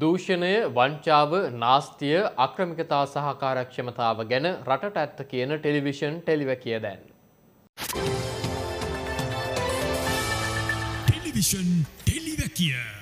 දූෂණය වංචාව නාස්තිය අක්‍රමිකතා සහකාරක්ෂමතාව ගැන රටට ඇත්ත කියන ටෙලිවිෂන් ටෙලිවැකිය දැන්. ටෙලිවිෂන් ටෙලිවැකිය.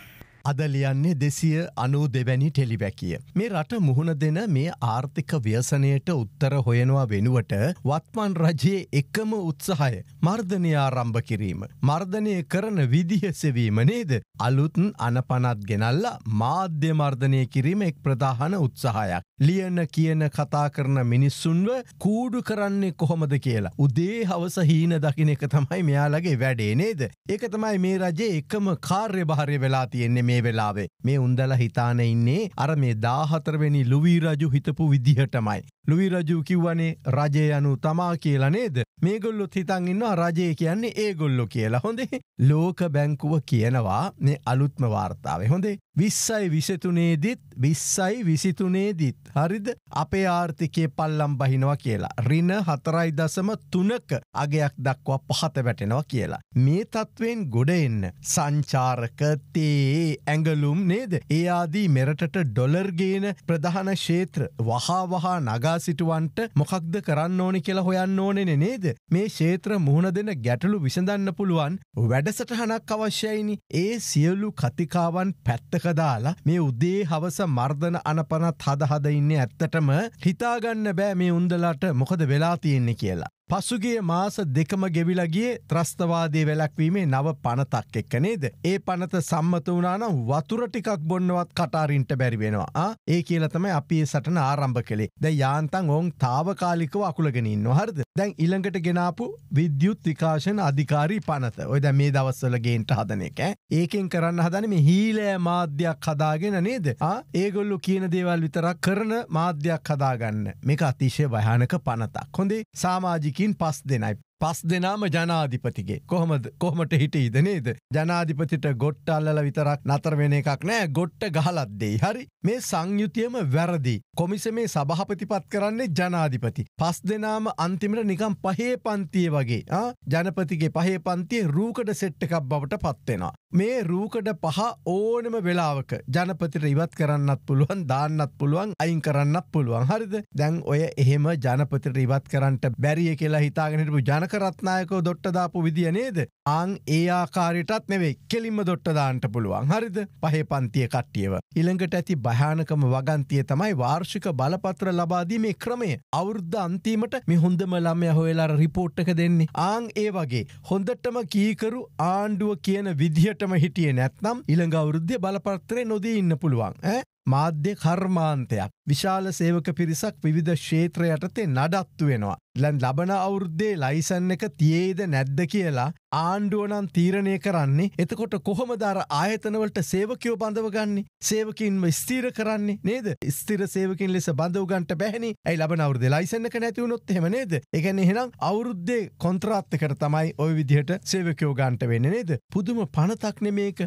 අදලියන්නේ දෙසිය අනූ දෙවැනි ටෙලිවැකිය. මේ රට මුහුණ දෙන මේ ආර්ථික ව්‍යසනයට උත්තර හොයනවා වෙනුවට වත්මන් රජයේ එකම උත්සාහය මර්ධනය ආරම්භ කිරීම. මර්ධනය කරන විදිහ සෙවීම නේද අලුත්න් අනපනත් ගෙනල්ලා මාධ්‍ය මර්ධනය කිරීම එක් ප්‍රධාන උත්සාහයක්. ලියන කියන කතා කරන මිනිස්සුන්ව කූඩු කරන්නේ කොහොමද කියලා. උදේ හවස හීන දකින එක තමයි මෙයාලගේ වැඩේ නේද. ඒක තමයි මේ රජේ එකම කාර්ය භාරය වෙලා තියෙන්නේ මේ වෙලාවේ. මේ උන්දල හිතාන ඉන්නේ අර මේ දාහතරවෙනි ලුවී රජු හිතපු විදිහටමයි. ලුවී රජු කිව්වනේ රජය යනු තමා කියලා නේද. මේගොල්ලොත් හිතන් ඉන්නවා රජය කියන්නේ ඒගොල්ලො කියලා හොඳේ. ලෝක බැංකුව කියනවා මේ අලුත්ම වාර්තාවේ හොඳේ. විස්සයි විසතුනේදිත් විස්සයි විසිතුනේදිත්. හරිද අපේ ආර්ථිකයේ පල්ලම් බහිනවා කියලා. රින හතරයි දසම තුනක අගයක් දක්වා පහත වැටෙනවා කියලා. මේ තත්ත්වෙන් ගොඩ එන්න සංචාරක තේ ඇඟලුම් නේද. ඒ ආදී මෙරටට ඩොලර්ගේන ප්‍රධාන ශේත්‍ර වහා වහා නගා සිටුවන්ට මොකක්ද කරන්න ඕනි කියලා හොයන්න ඕනෙන නේද. මේ ශේත්‍ර මුහුණ දෙන ගැටලු විසඳන්න පුළුවන් වැඩසටහනක් අවශ්‍යයිනි. ඒ සියලු කතිකාවන් පැත්තකදාලා මේ උදේ හවස මර්ධන අනපනත් හදහද ඉන්න ඇත්තටම හිතාගන්න බෑ මේ උන්දලාට මොකද වෙලා තියෙන්නේ කියලා. පසුගේ මාස දෙකම ගෙවිලගේ ත්‍රස්තවාදය වැලැක්වීමේ නව පනතක් එක්ක නේද. ඒ පනත සම්මත වනානම් වතුරටිකක් බොන්නවත් කටාරින්ට බැරිවෙනවා. ඒ කියලතම අපි සටන ආරම්භ කළේ ද යාන්තන් ඔවන් තාවකාලිකව අකුලගෙනින් නොහරද. දැන් ඉළඟට ගෙනාපු විද්‍යුත් විකාශන අධිකාරී පනත ඔය දැ මේ දවස්සල ගේන්ට හදන එක. ඒකෙන් කරන්න හදන මේ හීලෑ මාධ්‍යයක් හදාගෙන නේද. ඒගොල්ලු කියන දේවල් විතරක් කරන මාධ්‍යයක් හදාගන්න මේක අතිශය භයානක පනතක්. හොඳේ සාමාජි begin past then. I පස් දෙනාම ජනාධිපතිගේ කොහමද කොහමට හිටීද නේද ජනාධිපතිට ගොට්ට අල්ලල විතරක් නතර වෙන එකක් නෑ ගොට්ට ගහලද්දෙයි හරි මේ සංයුතියම වැරදි කොමිස මේ සභහපතිපත් කරන්නේ ජනාධිපති පස් දෙනාම අන්තිමට නිකම් පහේ පන්තිය වගේ ජනපතිගේ පහේ පන්තිය රූකඩ සෙට්ට එකක් බවට පත්වෙනවා මේ රූකඩ පහ ඕනෙම වෙලාවක ජනපතිට ඉවත් කරන්නත් පුළුවන් දාන්නත් පුළුවන් අයින් කරන්නත් පුළුවන් හරිද දැන් ඔය එහෙම ජනපතිට ඉවත් කරන්නට බැරිය කියලා හිතාගෙනටපු ජන ජනකරත්නායකෝ දොට්ටදාපු විදිිය නේද ආං ඒ ආකාරයටත් නෙවෙයි කෙලින්ම දොට්ටදාන්ට පුළුවන් හරිද පහේ පන්තිය කට්ටියව. ඉළඟට ඇති භයානකම වගන්තිය තමයි වාර්ෂික බලපත්‍ර ලබාදීමේ ක්‍රමය අවුද්ධ අන්තීමට මෙ හොඳම ළමය හොයලාර රිපෝට්ටක දෙන්නේ ආං ඒ වගේ හොඳටම කීකරු ආණ්ඩුව කියන විදිහටම හිටිය නැත්නම් ඉළඟ අවුද්ධ බලපත්‍රය නොදී ඉන්න පුළුවන් මාධ්‍ය කර්මාන්තයක් විශාල සේවක පිරිසක් විධ ශේත්‍රයටතේ නඩත්තු වෙනවා. ලැන් ලබන අවුරුද්දේ ලයිසන් එක තියේද නැද්ද කියලා ආණ්ඩුවනන් තීරණය කරන්නේ එතකොට කොහොමදාර ආයතනවලට සේවකයෝ බඳවගන්නේ සේවකින්ම ස්තීර කරන්නේ නේද ස්තිර සේවකින් ලෙස බඳවගන්ට බැහනි ඇයි ලබන අවුද ලයිසන්නක නැතිවුණොත් හෙමනේද එකැන එහෙනම් අවුරුද්දේ කොන්ත්‍රාත්තකට තමයි ඔය විදිහට සේවකයෝ ගන්ට වෙන නේද පුදුම පනතක්න මේක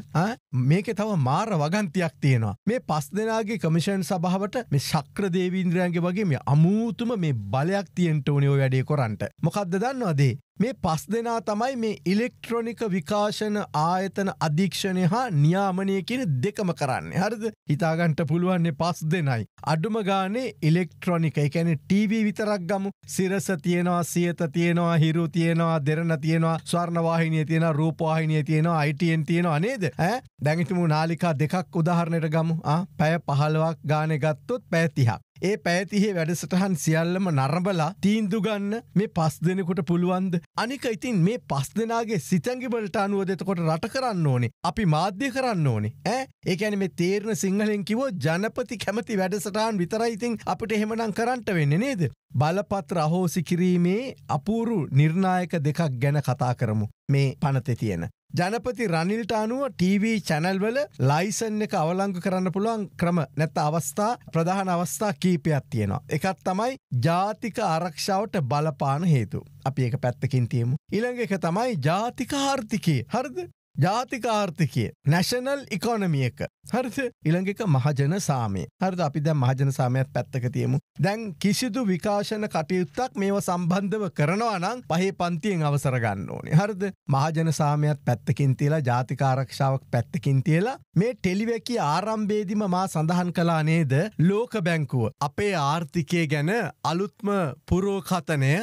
මේක තව මාර වගන්තියක් තියෙනවා මේ පස් දෙනාගේ කමිෂන් සභාවට මේ ශක්‍ර දේවීන්ද්‍රයන්ගේ වගේ මේ අමූතුම මේ බලයක් තියෙන්ට ඕනයෝ වැඩේ කොරන්ට මොකක්ද දන්නවාදේ මේ පස් දෙනා තමයි මේ ඉලෙක්ට්‍රොනික විකාශන ආයතන අධීක්ෂණය හා නියාමනය කියන දෙකම කරන්න හරිද හිතාගන්ට පුළුවන්නේ පස් දෙනයි. අඩුම ගානේ ඉලෙක්ට්‍රොනික එකැන TV විතරක් ගමු සිරස තියෙනවා සියත තියෙනවා හිරු තියෙනවා දෙරන තියෙනවා ස්වර්ණවාහිනය තියෙන රූපවාහිනය තියෙනවා අයිටන් තියෙනවා නේද ඇ දැඟිතුමු නාලිකා දෙකක් උදාහරණයට ගමු පැය පහලවක් ගානෙ ගත්තොත් පැතිහා. ඒ පැතිහේ වැඩසටහන් සියල්ලම නරඹලා තීන්දු ගන්න මේ පස් දෙනකොට පුළුවන්ද. අනික ඉතින් මේ පස් දෙනාගේ සිතැගිබලට අනුව දෙතකොට රට කරන්න ඕනේ අපි මාධ්‍ය කරන්න ඕනේ ඇ ඒකැන මේ තේරණ සිංහලෙන් කිවෝ ජනපති කැමති වැඩසටහන් විතරයිඉතින් අපට එහෙමනම් කරන්නට වෙන්න නේද. බලපත්‍ර අහෝසි කිරීමේ අපූරු නිර්ණායක දෙකක් ගැන කතා කරමු මේ පනතෙ තියෙන. ජනපති රනිල්ට අනුව TV චැනල්වල ලයිසන් එක අවලංග කරන්න පුළුවන් ක්‍රම නැත්ත අවස්ථා ප්‍රධාන අවස්ථා කීපයක් තියෙනවා. එකත් තමයි ජාතික ආරක්ෂාවට බලපාන හේතු. අපි එක පැත්තකින් තියමු. ඉළඟ එක තමයි ජාතික ආර්ථිකයේ හරිද ජාතිකාර්ථිකය නැශනල් ඉකොනමියක හරිත ඉළඟක මහජන සාමය හරිද අපි දැ මහජන සාමයත් පැත්තක තියමු දැන් කිසිදු විකාශන කටයුත්තක් මේව සම්බන්ධව කරනවා නම් පහේ පන්තියෙන් අවසරගන්න ඕනේ හරිද මහජන සාමයත් පැත්තකින් තියලා ජාතිකාරක්ෂාවක් පැත්තකින් තියලා මේ ටෙලිවැකි ආරම්භේදිම මා සඳහන් කලා නේද ලෝක බැංකුව අපේ ආර්ථිකය ගැන අලුත්ම පුරෝකතනය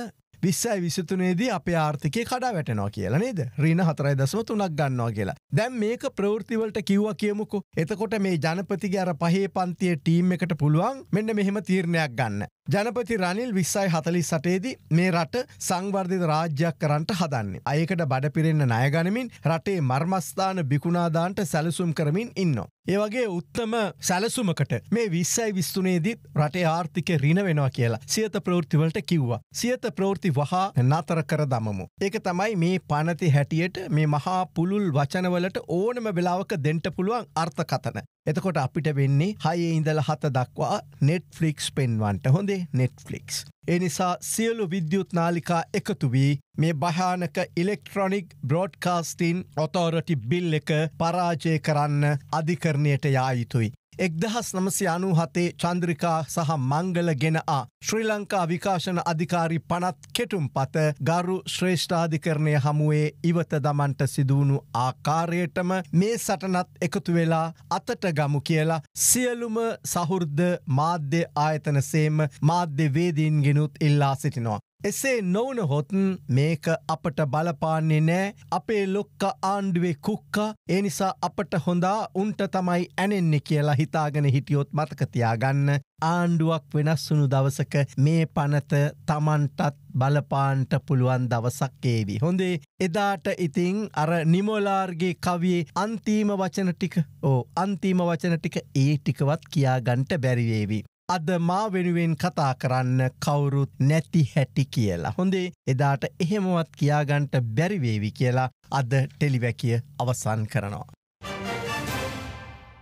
විස්සයි විසිතුනේදී අපේ ආර්ථිකය කඩා වැටනවා කියලා නේද රීන හතරයි දසම තුනක් ගන්නවා කියලා දැම් මේක ප්‍රවෘතිවලට කිව්ව කියමුකු එතකොට මේ ජනපතිගේ අර පහේ පන්තිය ටීම් එකට පුළුවන් මෙන්න මෙහෙම තීරණයක් ගන්න ජනපති රනිල් විස්සයි හතලි සටේදි මේ රට සංවර්ධිත රාජ්‍යයක් කරන්ට හදන්නේ. අයකට බඩපිරෙන්න්න නයගනිමින් රටේ මර්මස්ථාන බිකුණාදාන්ට සැලසුම් කරමින් ඉන්න. ඒවගේ උත්තම සැලසුමකට මේ විස්සයි විස්තුනේදීත් රටේ ආර්ථික රින වෙනවා කියලා සියත ප්‍රෘතිවලට කිව්වා. සියත ප්‍රෘති වහා නතර කර දමමු. ඒක තමයි මේ පනති හැටියට මේ මහා පුළුල් වචනවලට ඕනම වෙලාවක දෙන්ට පුළුවන් අර්ථකතන. එතකොට අපිට වෙන්නේ හයේ ඉඳල හත දක්වා නෙට්ෆලික්ස් පෙන්වන්ට හොඳේ නෙට්ෆලික්ස්. එනිසා සියලු විද්‍යුත් නාලිකා එකතු වී මේ භයානක ඉලෙක්ට්‍රොනික් බ්‍රෝඩ්කාස්ටින් ඔතෝරටි බිල් එක පරාජය කරන්න අධිකරණයට යා යුතුයි. එක්දහස් නමසයානු හතේ චන්ද්‍රිකා සහ මංගල ගෙන ආ. ශ්‍රී ලංකා විකාශන අධිකාරි පනත් කෙටුම් පත ගරු ශ්‍රේෂ්ඨාධිකරණය හමුවේ ඉවත දමන්ට සිදුවුණු ආකාරයටම මේ සටනත් එකතු වෙලා අතට ගමු කියලා සියලුම සහුර්ද මාධ්‍ය ආයතන සේම මාධ්‍යවේදීන්ගෙනුත් ඉල්ලා සිටිනවා. එසේ නොවනහොතුන් මේක අපට බලපාන්නේ නෑ අපේ ලොක්ක ආණ්ඩුවේ කුක්ක ඒ නිසා අපට හොඳා උන්ට තමයි ඇනෙන්නේ කියලා හිතාගෙන හිටියොත් මතකතියාගන්න ආණ්ඩුවක් වෙනස්සුණු දවසක මේ පනත තමන්ටත් බලපාන්ට පුළුවන් දවසක්කේවි. හොඳේ එදාට ඉතිං අර නිමෝලාර්ගේ කවියේ අන්තීම වචන ටික ඕ අන්තිීම වචන ටික ඒ ටිකවත් කියාගන්ට බැරිවේවි. අද මා වෙනුවෙන් කතා කරන්න කවුරුත් නැති හැටි කියලා. හොඳේ එදාට එහෙමවත් කියාගන්ට බැරිවේවි කියලා අද ටෙලිවැකිය අවසන් කරනවා.